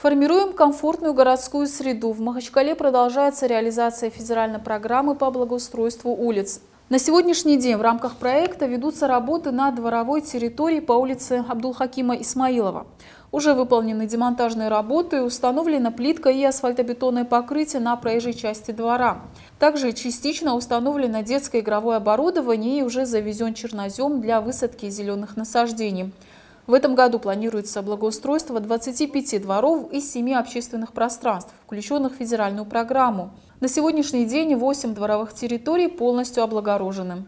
Формируем комфортную городскую среду. В Махачкале продолжается реализация федеральной программы по благоустройству улиц. На сегодняшний день в рамках проекта ведутся работы на дворовой территории по улице Абдулхакима Исмаилова. Уже выполнены демонтажные работы, установлена плитка и асфальтобетонное покрытие на проезжей части двора. Также частично установлено детское игровое оборудование и уже завезен чернозем для высадки зеленых насаждений. В этом году планируется благоустройство 25 дворов и 7 общественных пространств, включенных в федеральную программу. На сегодняшний день 8 дворовых территорий полностью облагорожены.